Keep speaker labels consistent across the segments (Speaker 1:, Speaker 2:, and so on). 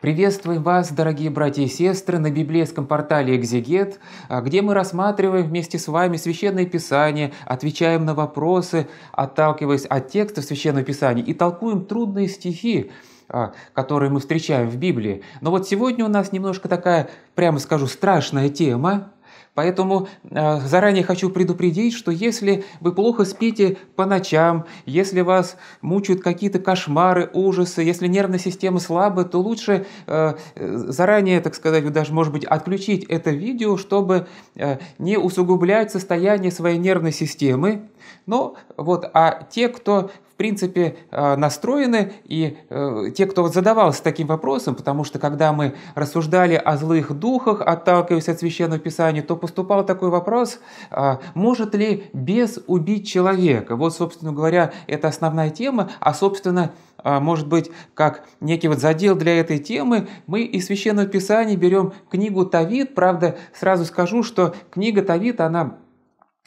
Speaker 1: Приветствуем вас, дорогие братья и сестры, на библейском портале «Экзегет», а, где мы рассматриваем вместе с вами Священное Писание, отвечаем на вопросы, отталкиваясь от текста Священного Писания и толкуем трудные стихи, а, которые мы встречаем в Библии. Но вот сегодня у нас немножко такая, прямо скажу, страшная тема, Поэтому э, заранее хочу предупредить, что если вы плохо спите по ночам, если вас мучают какие-то кошмары, ужасы, если нервная система слаба, то лучше э, заранее, так сказать, даже, может быть, отключить это видео, чтобы э, не усугублять состояние своей нервной системы. Но вот, а те, кто принципе, э, настроены, и э, те, кто вот задавался таким вопросом, потому что когда мы рассуждали о злых духах, отталкиваясь от Священного Писания, то поступал такой вопрос, а, может ли бес убить человека? Вот, собственно говоря, это основная тема, а, собственно, а, может быть, как некий вот задел для этой темы, мы из Священного Писания берем книгу Тавид, правда, сразу скажу, что книга Тавид, она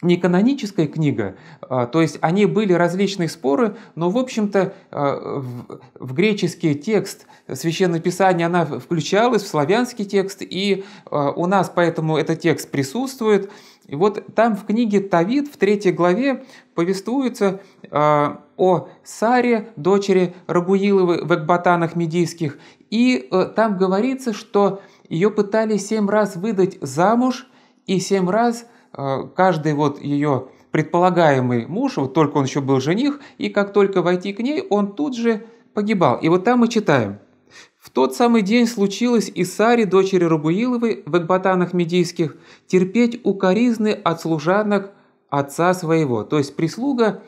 Speaker 1: не каноническая книга, а, то есть они были различные споры, но, в общем-то, а, в греческий текст Священное Писание она включалась, в славянский текст, и а, у нас поэтому этот текст присутствует. И вот там в книге Тавид в третьей главе повествуется о Саре, дочери Рагуиловы в Экбатанах Медийских, и э, там говорится, что ее пытались семь раз выдать замуж и семь раз – Э, каждый вот ее предполагаемый муж, вот только он еще был жених, и как только войти к ней, он тут же погибал. И вот там мы читаем. В тот самый день случилось и Саре, дочери Рубуиловой в Экбатанах Медийских, терпеть укоризны от служанок отца своего. То есть прислуга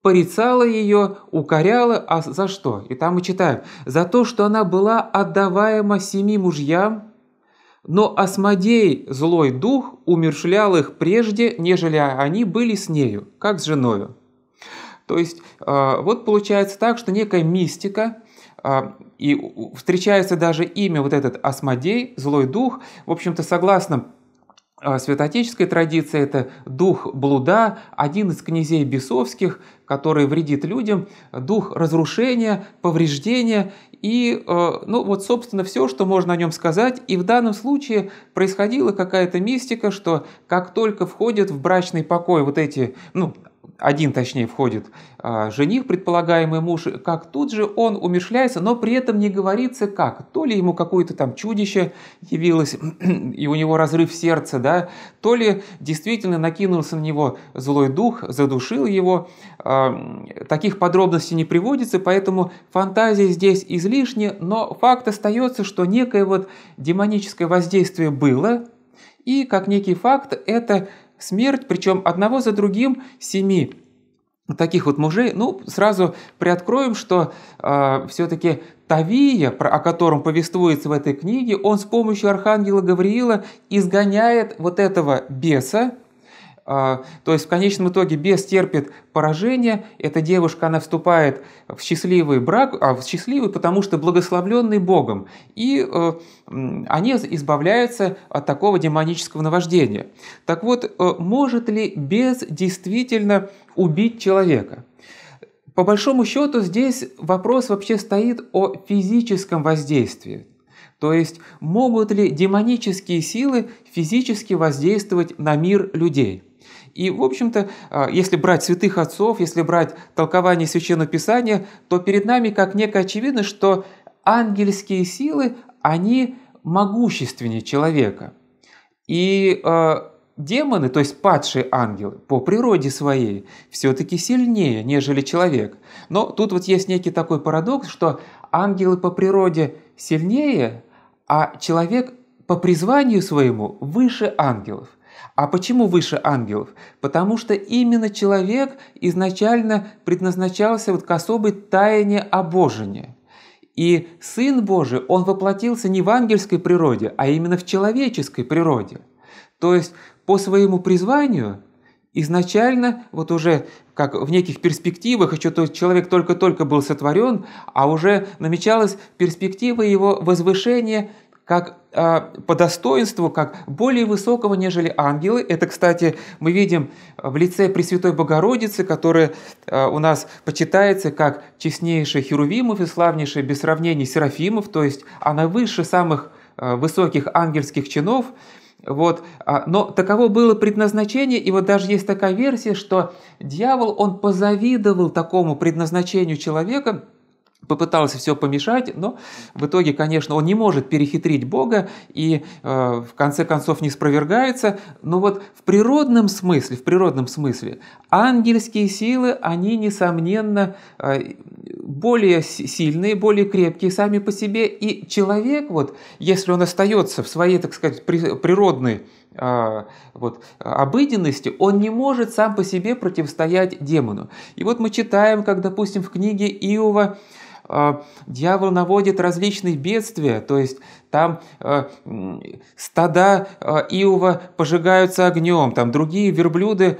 Speaker 1: порицала ее, укоряла, а за что? И там мы читаем, за то, что она была отдаваема семи мужьям, но Асмодей, злой дух, умершлял их прежде, нежели они были с нею, как с женою. То есть а, вот получается так, что некая мистика, а, и встречается даже имя вот этот Асмодей, злой дух, в общем-то, согласно Э, святоотеческой традиции это дух блуда, один из князей бесовских, который вредит людям, дух разрушения, повреждения и, э, ну вот, собственно, все, что можно о нем сказать. И в данном случае происходила какая-то мистика, что как только входят в брачный покой вот эти, ну, один, точнее, входит а, жених, предполагаемый муж, как тут же он умешляется, но при этом не говорится как. То ли ему какое-то там чудище явилось, и у него разрыв сердца, да, то ли действительно накинулся на него злой дух, задушил его. А, таких подробностей не приводится, поэтому фантазия здесь излишняя, но факт остается, что некое вот демоническое воздействие было, и как некий факт это смерть, причем одного за другим семи таких вот мужей, ну, сразу приоткроем, что э, а, все-таки Тавия, про о котором повествуется в этой книге, он с помощью архангела Гавриила изгоняет вот этого беса, а, то есть в конечном итоге бес терпит поражение, эта девушка, она вступает в счастливый брак, а в счастливый, потому что благословленный Богом, и э, они избавляются от такого демонического наваждения. Так вот, э, может ли бес действительно убить человека? По большому счету здесь вопрос вообще стоит о физическом воздействии. То есть, могут ли демонические силы физически воздействовать на мир людей? И, в общем-то, а, если брать святых отцов, если брать толкование Священного Писания, то перед нами как некое очевидно, что ангельские силы, они могущественнее человека. И э, демоны, то есть падшие ангелы, по природе своей все-таки сильнее, нежели человек. Но тут вот есть некий такой парадокс, что ангелы по природе сильнее, а человек по призванию своему выше ангелов – а почему выше ангелов? Потому что именно человек изначально предназначался вот к особой тайне обожения. И Сын Божий, Он воплотился не в ангельской природе, а именно в человеческой природе. То есть по своему призванию изначально, вот уже как в неких перспективах, еще тот человек только-только был сотворен, а уже намечалась перспектива его возвышения как а, по достоинству, как более высокого, нежели ангелы. Это, кстати, мы видим в лице Пресвятой Богородицы, которая у нас почитается как честнейшая Херувимов и славнейшая без сравнений Серафимов, то есть она выше самых а, высоких ангельских чинов. Вот. А, но таково было предназначение, и вот даже есть такая версия, что дьявол, он позавидовал такому предназначению человека – попытался все помешать, но в итоге, конечно, он не может перехитрить Бога и э, в конце концов не спровергается. Но вот в природном смысле, в природном смысле, ангельские силы, они, несомненно, э, более сильные, более крепкие сами по себе. И человек, вот, если он остается в своей, так сказать, природной э, вот, обыденности, он не может сам по себе противостоять демону. И вот мы читаем, как, допустим, в книге Иова а, дьявол наводит различные бедствия, то есть там а, стада а, Иова пожигаются огнем, там другие верблюды,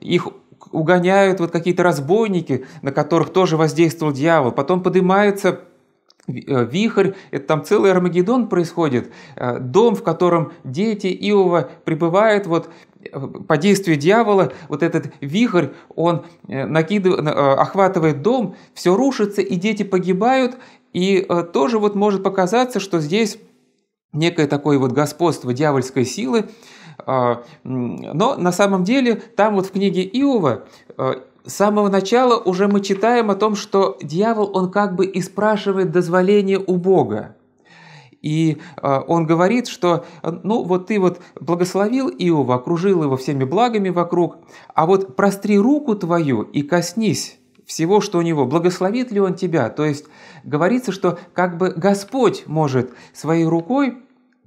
Speaker 1: их угоняют вот какие-то разбойники, на которых тоже воздействовал дьявол, потом поднимается вихрь, это там целый Армагеддон происходит, дом, в котором дети Иова пребывают, вот по действию дьявола вот этот вихрь, он э, накидывает, э, охватывает дом, все рушится, и дети погибают, и э, тоже вот может показаться, что здесь некое такое вот господство дьявольской силы, а, но на самом деле там вот в книге Иова с самого начала уже мы читаем о том, что дьявол, он как бы и спрашивает дозволение у Бога. И а, он говорит, что э, ну вот ты вот благословил Иова, окружил его всеми благами вокруг, а вот простри руку твою и коснись всего, что у него. Благословит ли он тебя? То есть говорится, что как бы Господь может своей рукой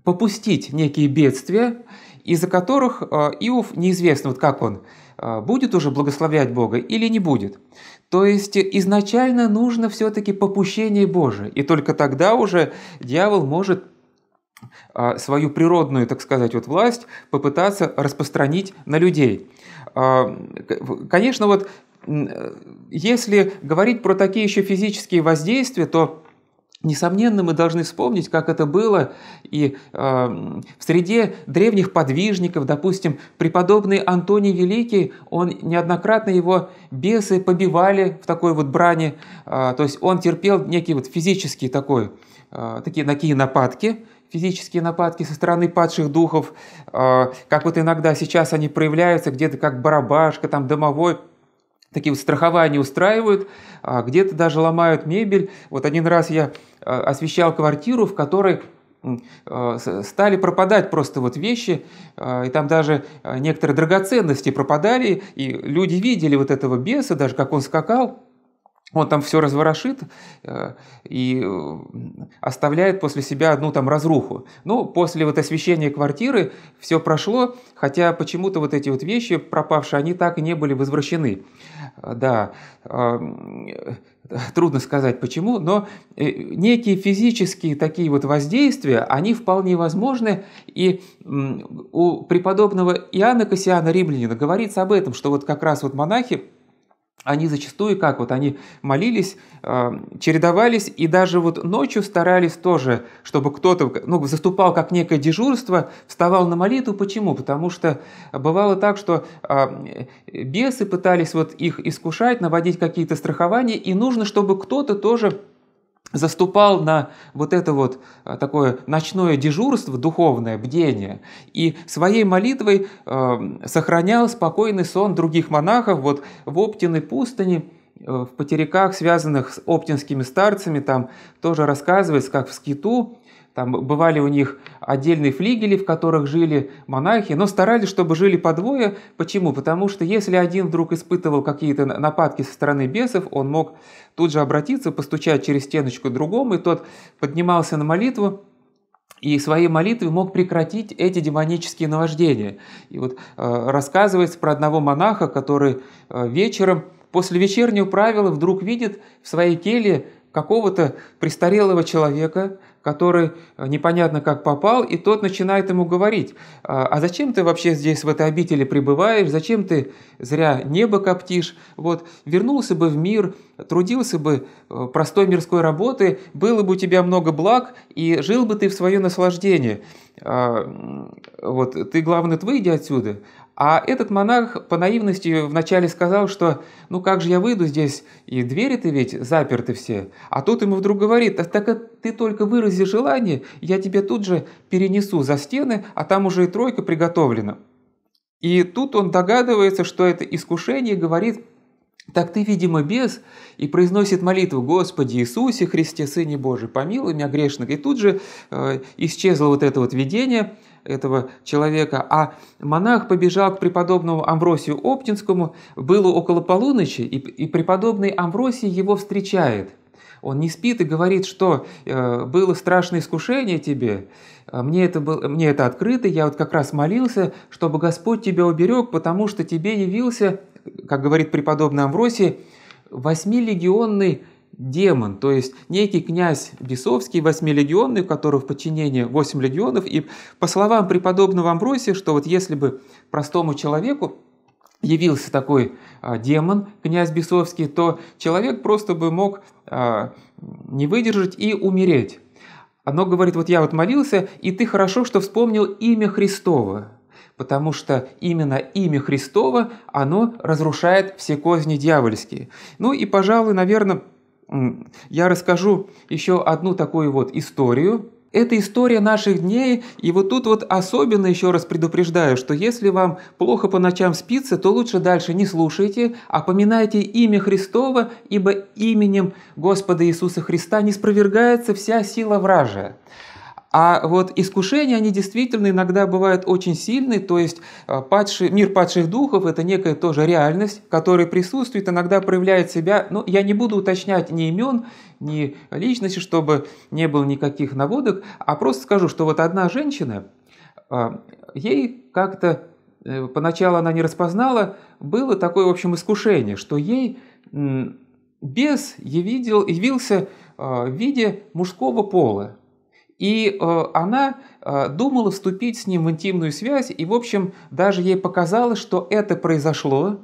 Speaker 1: попустить некие бедствия, из-за которых э, Иов неизвестно, вот как он а, будет уже благословлять Бога или не будет. То есть изначально нужно все-таки попущение Божие, и только тогда уже дьявол может а, свою природную, так сказать, вот власть попытаться распространить на людей. А, конечно, вот э, если говорить про такие еще физические воздействия, то Несомненно, мы должны вспомнить, как это было и э, в среде древних подвижников, допустим, преподобный Антоний Великий, он неоднократно его бесы побивали в такой вот брани, э, то есть он терпел некие вот физические такой, э, такие, такие нападки, физические нападки со стороны падших духов, э, как вот иногда сейчас они проявляются где-то как барабашка, там домовой, такие вот страхования устраивают, а, где-то даже ломают мебель. Вот один раз я а, освещал квартиру, в которой а, стали пропадать просто вот вещи, и там даже некоторые драгоценности пропадали, и люди видели вот этого беса, даже как он скакал, он там все разворошит э, и э, оставляет после себя одну там разруху. Ну, после вот освещения квартиры все прошло, хотя почему-то вот эти вот вещи пропавшие, они так и не были возвращены. Э, да, трудно сказать почему, но некие физические такие вот воздействия, они вполне возможны, и у преподобного Иоанна Кассиана Римлянина говорится об этом, что вот как раз вот монахи, они зачастую как вот они молились, э, чередовались и даже вот ночью старались тоже, чтобы кто-то ну, заступал как некое дежурство, вставал на молитву. Почему? Потому что бывало так, что э, бесы пытались вот их искушать, наводить какие-то страхования, и нужно, чтобы кто-то тоже заступал на вот это вот э, такое ночное дежурство, духовное бдение, и своей молитвой э, сохранял спокойный сон других монахов вот в Оптиной пустыне, э, в потеряках, связанных с оптинскими старцами, там тоже рассказывается, как в скиту там бывали у них отдельные флигели, в которых жили монахи, но старались, чтобы жили по двое. Почему? Потому что если один вдруг испытывал какие-то нападки со стороны бесов, он мог тут же обратиться, постучать через стеночку другому, и тот поднимался на молитву, и своей молитвой мог прекратить эти демонические наваждения. И вот э, рассказывается про одного монаха, который э, вечером, после вечернего правила, вдруг видит в своей келье какого-то престарелого человека который э, непонятно как попал, и тот начинает ему говорить, «А, а зачем ты вообще здесь в этой обители пребываешь, зачем ты зря небо коптишь, вот, вернулся бы в мир, трудился бы э, простой мирской работы, было бы у тебя много благ, и жил бы ты в свое наслаждение, а, вот, ты, главное, выйди отсюда, а этот монах по наивности вначале сказал, что «ну как же я выйду здесь, и двери-то ведь заперты все». А тут ему вдруг говорит «А «так ты только вырази желание, я тебя тут же перенесу за стены, а там уже и тройка приготовлена». И тут он догадывается, что это искушение, говорит «так ты, видимо, без и произносит молитву «Господи Иисусе Христе, Сыне Божий, помилуй меня грешных». И тут же э, исчезло вот это вот видение – этого человека, а монах побежал к преподобному Амвросию Оптинскому, было около полуночи, и, и преподобный Амвросий его встречает. Он не спит и говорит, что э, было страшное искушение тебе, а мне это, было, мне это открыто, я вот как раз молился, чтобы Господь тебя уберег, потому что тебе явился, как говорит преподобный Амвросий, восьмилегионный демон, то есть некий князь Бесовский, восьмилегионный, у которого в подчинении восемь легионов, и по словам преподобного Амбросия, что вот если бы простому человеку явился такой а, демон, князь Бесовский, то человек просто бы мог а, не выдержать и умереть. Оно говорит, вот я вот молился, и ты хорошо, что вспомнил имя Христова, потому что именно имя Христова, оно разрушает все козни дьявольские. Ну и, пожалуй, наверное, я расскажу еще одну такую вот историю. Это история наших дней, и вот тут вот особенно еще раз предупреждаю, что если вам плохо по ночам спится, то лучше дальше не слушайте, а поминайте имя Христова, ибо именем Господа Иисуса Христа не спровергается вся сила вражия. А вот искушения, они действительно иногда бывают очень сильны, то есть э, падший, мир падших духов – это некая тоже реальность, которая присутствует, иногда проявляет себя, но я не буду уточнять ни имен, ни личности, чтобы не было никаких наводок, а просто скажу, что вот одна женщина, э, ей как-то э, поначалу она не распознала, было такое, в общем, искушение, что ей бес явил, явился в виде мужского пола. И э, она э, думала вступить с ним в интимную связь, и, в общем, даже ей показалось, что это произошло.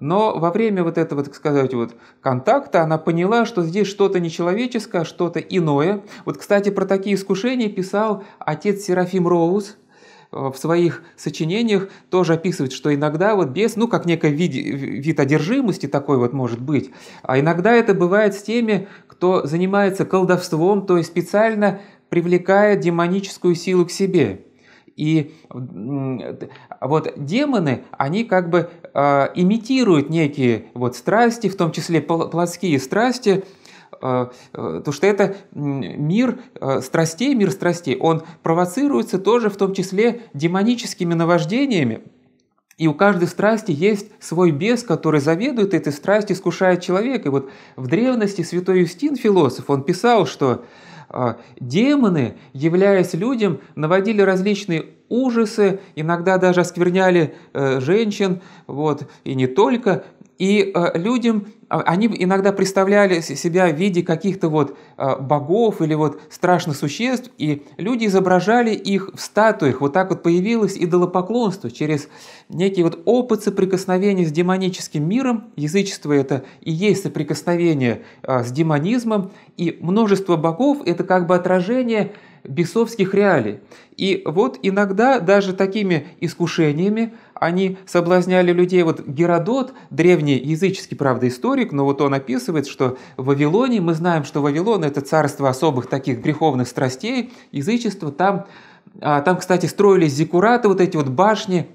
Speaker 1: Но во время вот этого, так сказать, вот контакта она поняла, что здесь что-то нечеловеческое, а что-то иное. Вот, кстати, про такие искушения писал отец Серафим Роуз э, – в своих сочинениях тоже описывает, что иногда вот без, ну, как некий вид, вид одержимости такой вот может быть, а иногда это бывает с теми, кто занимается колдовством, то есть специально привлекая демоническую силу к себе. И вот демоны, они как бы э, имитируют некие вот страсти, в том числе плотские страсти, а, э, то что это мир э, страстей, мир страстей, он провоцируется тоже в том числе демоническими наваждениями, и у каждой страсти есть свой бес, который заведует этой страстью, искушает человека. И вот в древности святой Юстин, философ, он писал, что а, демоны, являясь людям, наводили различные ужасы, иногда даже оскверняли э, женщин, вот, и не только, и э, людям, а, они иногда представляли себя в виде каких-то вот э, богов или вот страшных существ, и люди изображали их в статуях. Вот так вот появилось идолопоклонство через некий вот опыт соприкосновения с демоническим миром. Язычество это и есть соприкосновение э, с демонизмом, и множество богов – это как бы отражение бесовских реалий. И вот иногда даже такими искушениями они соблазняли людей. Вот Геродот, древний языческий, правда, историк, но вот он описывает, что в Вавилоне, мы знаем, что Вавилон – это царство особых таких греховных страстей, язычество, там, а, там, кстати, строились зекураты, вот эти вот башни,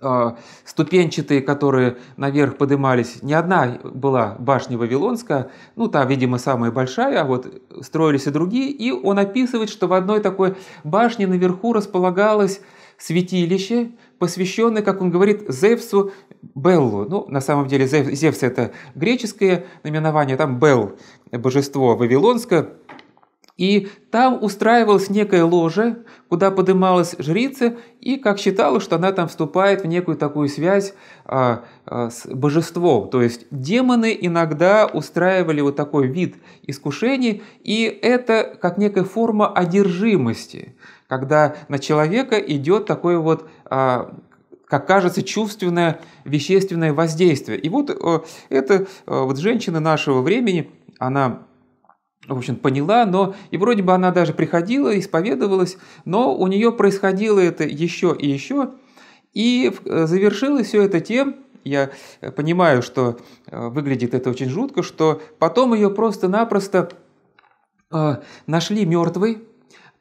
Speaker 1: а, ступенчатые, которые наверх поднимались. Не одна была башня Вавилонская, ну, та, видимо, самая большая, а вот строились и другие. И он описывает, что в одной такой башне наверху располагалось святилище, посвященное, как он говорит, Зевсу Беллу. Ну, на самом деле Зевс, Зевс это греческое наименование, там Бел, божество вавилонское. И там устраивалось некое ложе, куда подымалась жрица, и как считалось, что она там вступает в некую такую связь а, а, с божеством. То есть демоны иногда устраивали вот такой вид искушений, и это как некая форма одержимости когда на человека идет такое вот а, как кажется, чувственное, вещественное воздействие. И вот э, эта э, вот женщина нашего времени, она в общем, поняла, но и вроде бы она даже приходила, исповедовалась, но у нее происходило это еще и еще, и э, завершилось все это тем, я понимаю, что выглядит это очень жутко, что потом ее просто-напросто нашли мертвой,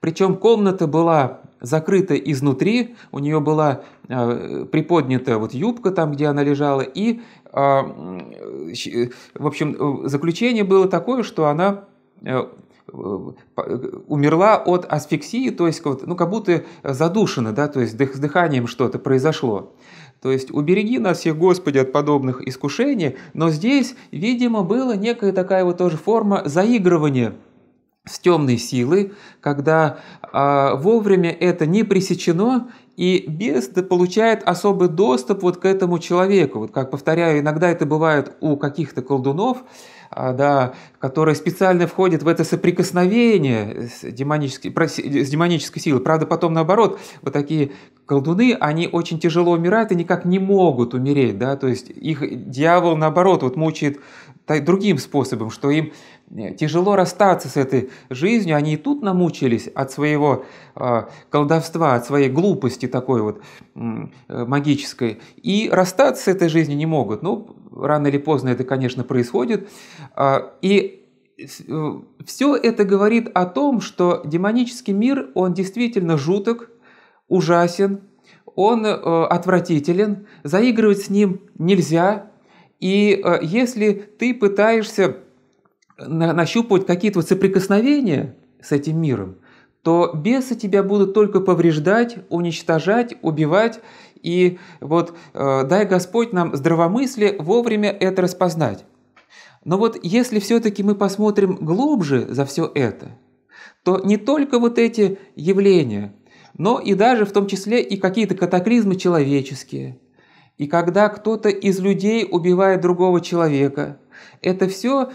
Speaker 1: причем комната была закрыта изнутри, у нее была э, а, приподнята вот юбка там, где она лежала, и, э, в общем, заключение было такое, что она э, э умерла от асфиксии, то есть ну, как будто задушена, да, то есть с дыханием что-то произошло. То есть убереги нас всех, Господи, от подобных искушений, но здесь, видимо, была некая такая вот тоже форма заигрывания – с темной силы, когда э, вовремя это не пресечено, и бес получает особый доступ вот к этому человеку. Вот как повторяю, иногда это бывает у каких-то колдунов, э, да, которые специально входят в это соприкосновение с демонической, с демонической силой. Правда, потом наоборот, вот такие колдуны, они очень тяжело умирают и никак не могут умереть. Да? То есть их дьявол, наоборот, вот мучает другим способом, что им Э, тяжело расстаться с этой жизнью, они и тут намучились от своего а, колдовства, от своей глупости такой вот э, магической, и расстаться с этой жизнью не могут. Ну, рано или поздно это, конечно, происходит. А, и э, все это говорит о том, что демонический мир, он действительно жуток, ужасен, он отвратителен, заигрывать с ним нельзя. И если ты пытаешься на, нащупывать какие-то вот соприкосновения с этим миром, то бесы тебя будут только повреждать, уничтожать, убивать. И вот э, дай Господь нам здравомыслие вовремя это распознать. Но вот если все-таки мы посмотрим глубже за все это, то не только вот эти явления, но и даже в том числе и какие-то катаклизмы человеческие, и когда кто-то из людей убивает другого человека, это все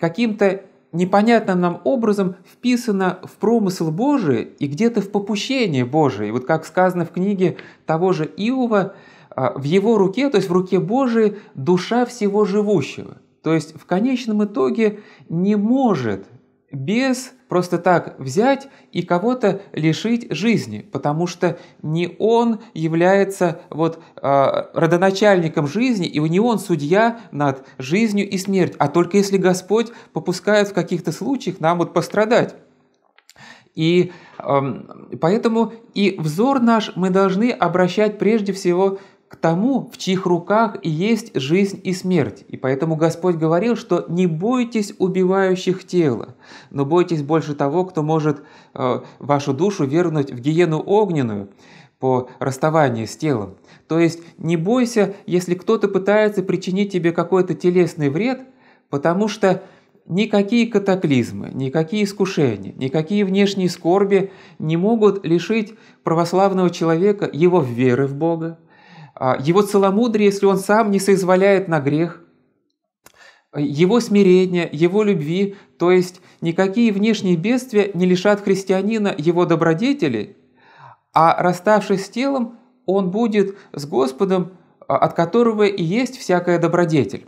Speaker 1: каким-то непонятным нам образом вписано в промысл Божий и где-то в попущение Божие. И вот как сказано в книге того же Иова, а, в его руке, то есть в руке Божией, душа всего живущего. То есть в конечном итоге не может без просто так взять и кого-то лишить жизни, потому что не он является вот э, родоначальником жизни, и не он судья над жизнью и смертью, а только если Господь попускает в каких-то случаях нам вот пострадать. И э, поэтому и взор наш мы должны обращать прежде всего к тому, в чьих руках есть жизнь и смерть. И поэтому Господь говорил, что не бойтесь убивающих тела, но бойтесь больше того, кто может э, вашу душу вернуть в гиену огненную по расставанию с телом. То есть не бойся, если кто-то пытается причинить тебе какой-то телесный вред, потому что никакие катаклизмы, никакие искушения, никакие внешние скорби не могут лишить православного человека его веры в Бога, а, его целомудрие, если он сам не соизволяет на грех, его смирение, его любви, то есть никакие внешние бедствия не лишат христианина его добродетели, а расставшись с телом, он будет с Господом, а, от которого и есть всякая добродетель.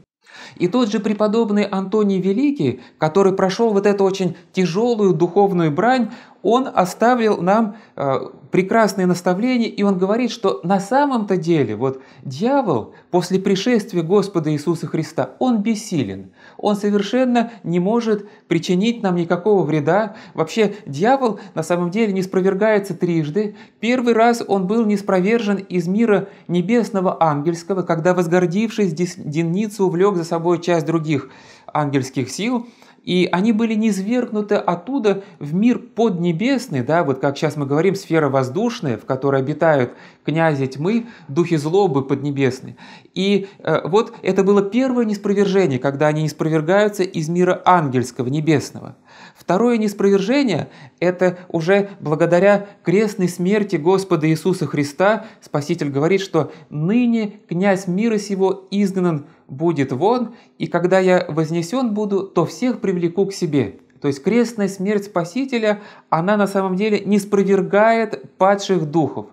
Speaker 1: И тот же преподобный Антоний Великий, который прошел вот эту очень тяжелую духовную брань, он оставил нам э, прекрасные наставления, и он говорит, что на самом-то деле вот дьявол после пришествия Господа Иисуса Христа, он бессилен, он совершенно не может причинить нам никакого вреда. Вообще дьявол на самом деле не спровергается трижды. Первый раз он был неспровержен из мира небесного ангельского, когда возгордившись, Деницу увлек за собой часть других ангельских сил – и они были низвергнуты оттуда в мир поднебесный, да, вот как сейчас мы говорим, сфера воздушная, в которой обитают князи тьмы, духи злобы поднебесные. И э, вот это было первое неспровержение, когда они неспровергаются из мира ангельского, небесного. Второе неспровержение – это уже благодаря крестной смерти Господа Иисуса Христа Спаситель говорит, что «ныне князь мира сего изгнан будет вон, и когда я вознесен буду, то всех привлеку к себе». То есть крестная смерть Спасителя, она на самом деле не спровергает падших духов.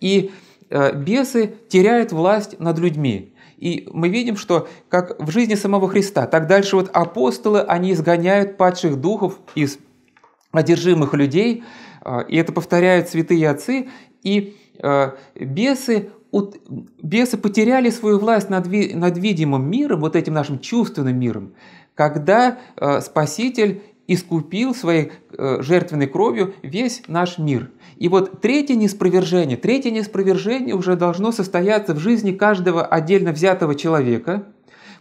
Speaker 1: И э, бесы теряют власть над людьми. И мы видим, что как в жизни самого Христа, так дальше вот апостолы, они изгоняют падших духов из одержимых людей, а, и это повторяют святые отцы, и а, бесы от, бесы потеряли свою власть над, над видимым миром, вот этим нашим чувственным миром, когда а, Спаситель искупил своей э, жертвенной кровью весь наш мир. И вот третье неспровержение, третье неспровержение уже должно состояться в жизни каждого отдельно взятого человека,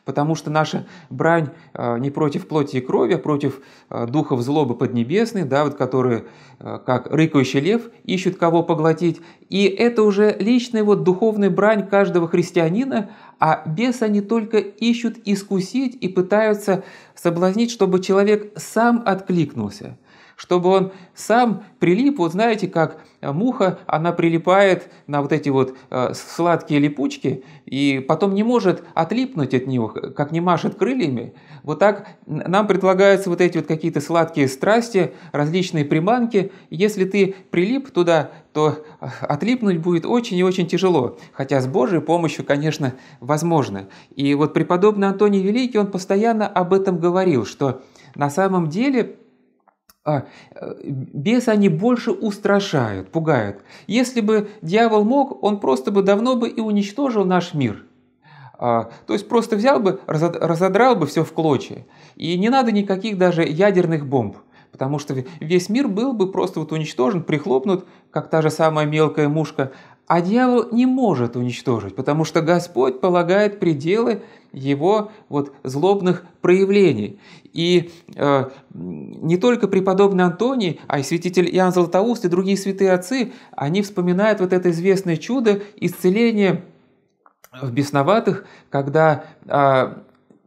Speaker 1: потому что наша брань э, не против плоти и крови, а против э, духов злобы поднебесной, да, вот которые, э, как рыкающий лев, ищут кого поглотить. И это уже личная вот духовная брань каждого христианина, а бесы они только ищут искусить и пытаются соблазнить, чтобы человек сам откликнулся – чтобы он сам прилип, вот знаете, как муха, она прилипает на вот эти вот э, сладкие липучки и потом не может отлипнуть от него, как не машет крыльями. Вот так нам предлагаются вот эти вот какие-то сладкие страсти, различные приманки. Если ты прилип туда, то отлипнуть будет очень и очень тяжело, хотя с Божьей помощью, конечно, возможно. И вот преподобный Антоний Великий, он постоянно об этом говорил, что на самом деле а, э, бесы они больше устрашают, пугают. Если бы дьявол мог, он просто бы давно бы и уничтожил наш мир. А, то есть просто взял бы, разодрал бы все в клочья. И не надо никаких даже ядерных бомб, потому что весь мир был бы просто вот уничтожен, прихлопнут, как та же самая мелкая мушка, а дьявол не может уничтожить, потому что Господь полагает пределы его вот злобных проявлений. И э, не только преподобный Антоний, а и святитель Иоанн Златоуст и другие святые отцы, они вспоминают вот это известное чудо исцеления в бесноватых, когда э,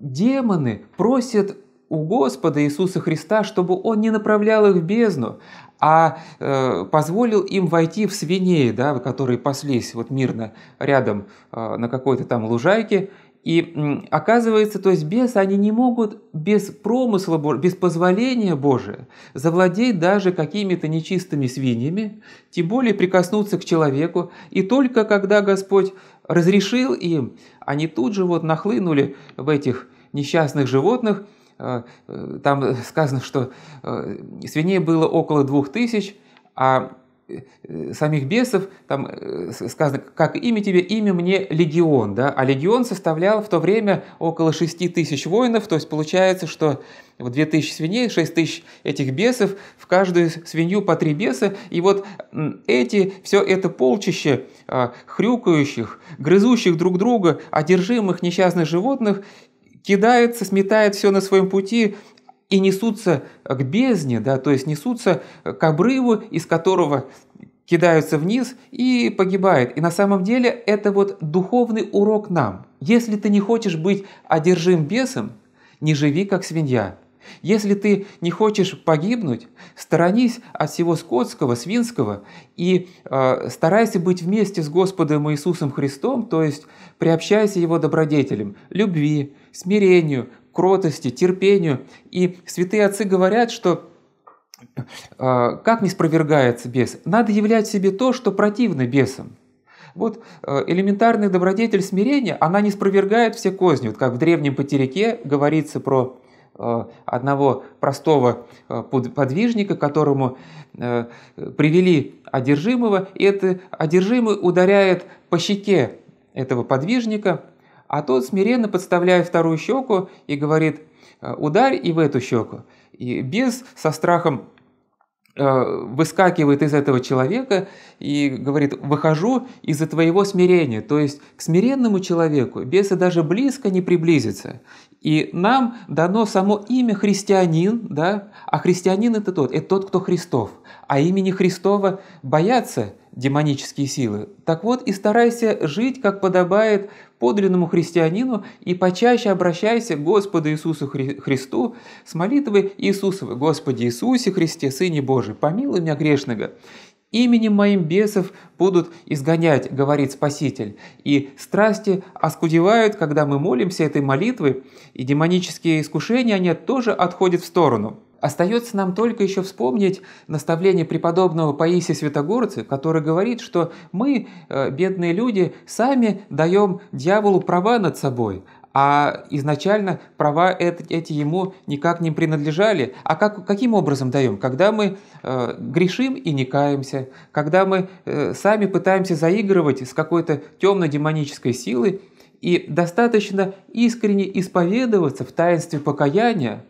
Speaker 1: демоны просят у Господа Иисуса Христа, чтобы Он не направлял их в бездну, а э, позволил им войти в свиней, да, которые паслись вот мирно рядом э, на какой-то там лужайке. И э, оказывается, то есть бесы, они не могут без промысла, без позволения Божия завладеть даже какими-то нечистыми свиньями, тем более прикоснуться к человеку. И только когда Господь разрешил им, они тут же вот нахлынули в этих несчастных животных – а, э, там э, сказано, что э, свиней было около двух тысяч, а самих бесов, там сказано, как имя тебе, имя мне легион, да, а легион составлял в то время около 6 тысяч воинов, то есть получается, что 2 тысячи свиней, 6 тысяч этих бесов, в каждую свинью по 3 беса, и вот эти, все это полчище а, хрюкающих, грызущих друг друга, одержимых несчастных животных, кидаются, сметают все на своем пути и несутся к бездне, да, то есть несутся к обрыву, из которого кидаются вниз и погибают. И на самом деле это вот духовный урок нам. Если ты не хочешь быть одержим бесом, не живи как свинья. Если ты не хочешь погибнуть, сторонись от всего скотского, свинского и э, старайся быть вместе с Господом Иисусом Христом, то есть приобщайся Его добродетелем, любви, смирению, кротости, терпению. И святые отцы говорят, что а, как не спровергается бес? Надо являть себе то, что противно бесам. Вот а, элементарная добродетель смирения, она не спровергает все козни. Вот как в древнем потерике говорится про а, одного простого подвижника, которому привели одержимого, и этот одержимый ударяет по щеке этого подвижника, а тот смиренно подставляет вторую щеку и говорит «Э, «ударь и в эту щеку». И бес со страхом э, выскакивает из этого человека и говорит, выхожу из-за твоего смирения. То есть к смиренному человеку бесы даже близко не приблизится. И нам дано само имя христианин, да? а христианин это тот, это тот, кто Христов. А имени Христова боятся демонические силы. Так вот и старайся жить, как подобает подлинному христианину и почаще обращайся к Господу Иисусу Хри Христу с молитвой Иисусовой «Господи Иисусе Христе, Сыне Божий, помилуй меня грешного». «Именем моим бесов будут изгонять», — говорит Спаситель. И страсти оскудевают, когда мы молимся этой молитвой, и демонические искушения, они тоже отходят в сторону. Остается нам только еще вспомнить наставление преподобного Паисия Святогорца, который говорит, что мы, э, бедные люди, сами даем дьяволу права над собой, а изначально права эти ему никак не принадлежали. А как, каким образом даем? Когда мы э, грешим и не каемся, когда мы э, сами пытаемся заигрывать с какой-то темно-демонической силой, и достаточно искренне исповедоваться в таинстве покаяния,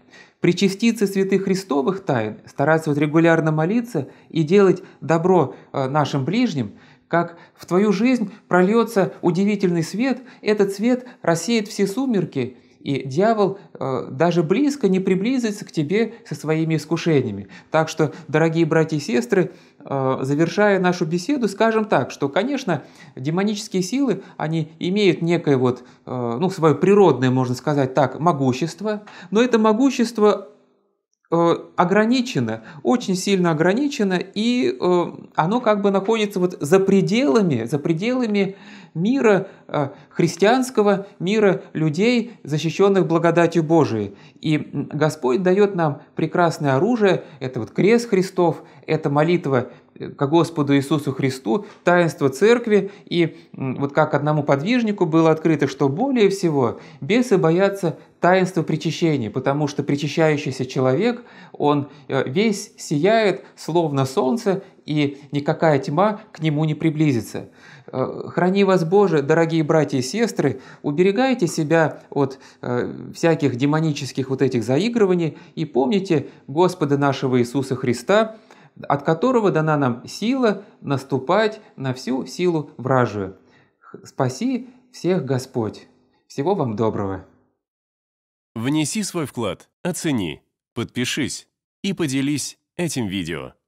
Speaker 1: Причаститься святых Христовых тайн, стараться вот регулярно молиться и делать добро э, нашим ближним, как в твою жизнь прольется удивительный свет, этот свет рассеет все сумерки, и дьявол э, даже близко не приблизится к тебе со своими искушениями. Так что, дорогие братья и сестры, э, завершая нашу беседу, скажем так, что, конечно, демонические силы, они имеют некое вот, э, ну, свое природное, можно сказать так, могущество, но это могущество э, ограничено, очень сильно ограничено, и э, оно как бы находится вот за пределами, за пределами мира э, христианского, мира людей, защищенных благодатью Божией. И Господь дает нам прекрасное оружие, это вот крест Христов, это молитва э, к Господу Иисусу Христу, таинство церкви, и вот как одному подвижнику было открыто, что более всего бесы боятся таинства причащения, потому что причащающийся человек, он э, весь сияет, словно солнце, и никакая тьма к нему не приблизится. Э, храни вас Боже, дорогие братья и сестры, уберегайте себя от э, всяких демонических вот этих заигрываний и помните Господа нашего Иисуса Христа, от которого дана нам сила наступать на всю силу вражию. Спаси всех Господь. Всего вам доброго. Внеси свой вклад, оцени, подпишись и поделись этим видео.